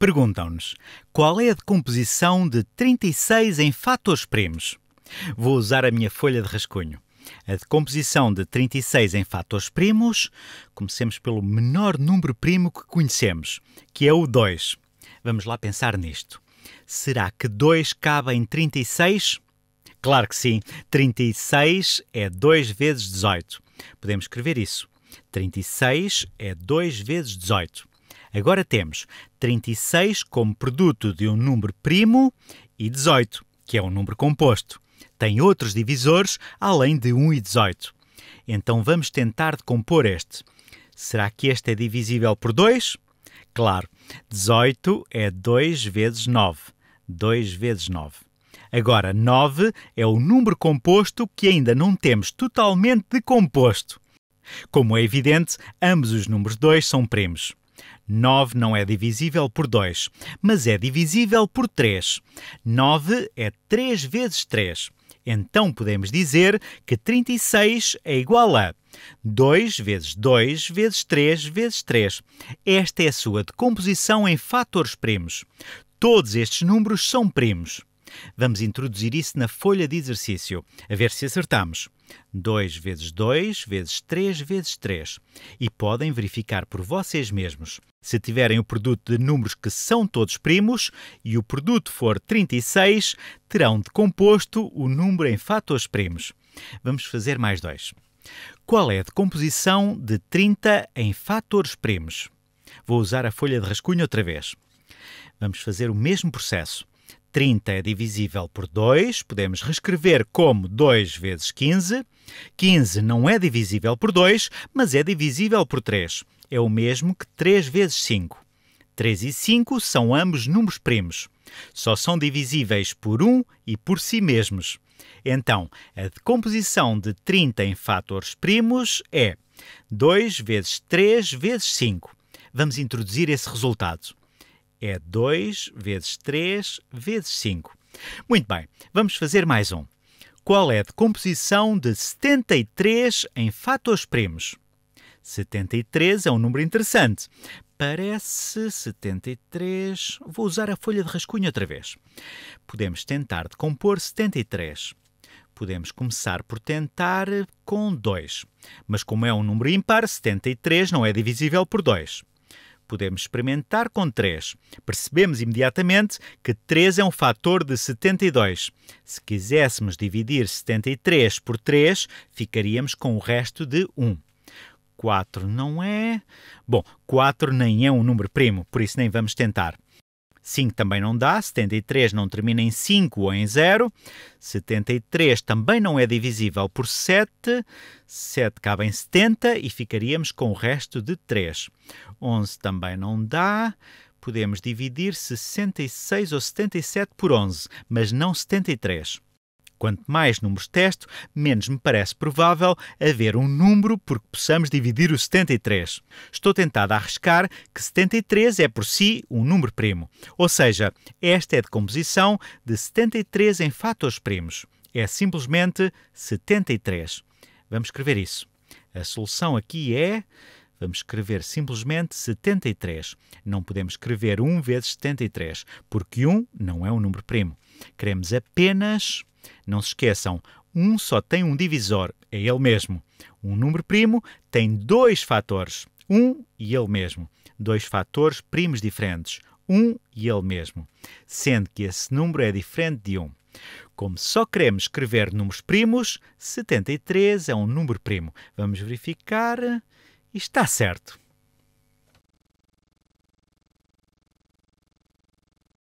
perguntam-nos qual é a decomposição de 36 em fatores primos. Vou usar a minha folha de rascunho. A decomposição de 36 em fatores primos, comecemos pelo menor número primo que conhecemos, que é o 2. Vamos lá pensar nisto. Será que 2 cabe em 36? Claro que sim. 36 é 2 vezes 18. Podemos escrever isso. 36 é 2 vezes 18. Agora temos 36 como produto de um número primo e 18, que é um número composto. Tem outros divisores além de 1 e 18. Então vamos tentar decompor este. Será que este é divisível por 2? Claro, 18 é 2 vezes 9. 2 vezes 9. Agora, 9 é o número composto que ainda não temos totalmente decomposto. Como é evidente, ambos os números 2 são primos. 9 não é divisível por 2, mas é divisível por 3. 9 é 3 vezes 3. Então podemos dizer que 36 é igual a 2 vezes 2 vezes 3 vezes 3. Esta é a sua decomposição em fatores primos. Todos estes números são primos. Vamos introduzir isso na folha de exercício, a ver se acertamos. 2 vezes 2 vezes 3 vezes 3 e podem verificar por vocês mesmos. Se tiverem o produto de números que são todos primos e o produto for 36, terão de composto o número em fatores primos. Vamos fazer mais dois. Qual é a decomposição de 30 em fatores primos? Vou usar a folha de rascunho outra vez. Vamos fazer o mesmo processo. 30 é divisível por 2, podemos reescrever como 2 vezes 15. 15 não é divisível por 2, mas é divisível por 3. É o mesmo que 3 vezes 5. 3 e 5 são ambos números primos. Só são divisíveis por 1 e por si mesmos. Então, a decomposição de 30 em fatores primos é 2 vezes 3 vezes 5. Vamos introduzir esse resultado é 2 vezes 3 vezes 5. Muito bem, vamos fazer mais um. Qual é a decomposição de 73 em fatores primos? 73 é um número interessante. Parece 73. Vou usar a folha de rascunho outra vez. Podemos tentar decompor 73. Podemos começar por tentar com 2. Mas como é um número ímpar, 73 não é divisível por 2. Podemos experimentar com 3. Percebemos imediatamente que 3 é um fator de 72. Se quiséssemos dividir 73 por 3, ficaríamos com o resto de 1. 4 não é. Bom, 4 nem é um número primo, por isso nem vamos tentar. 5 também não dá, 73 não termina em 5 ou em 0, 73 também não é divisível por 7, 7 cabe em 70 e ficaríamos com o resto de 3. 11 também não dá, podemos dividir 66 ou 77 por 11, mas não 73. Quanto mais números testo, menos me parece provável haver um número por que possamos dividir o 73. Estou tentado a arriscar que 73 é por si um número primo, ou seja, esta é a decomposição de 73 em fatores primos. É simplesmente 73. Vamos escrever isso. A solução aqui é. Vamos escrever simplesmente 73. Não podemos escrever 1 vezes 73, porque 1 não é um número primo. Queremos apenas não se esqueçam, um só tem um divisor, é ele mesmo. Um número primo tem dois fatores, um e ele mesmo. Dois fatores primos diferentes, um e ele mesmo. Sendo que esse número é diferente de Um. Como só queremos escrever números primos, 73 é um número primo. Vamos verificar. Está certo.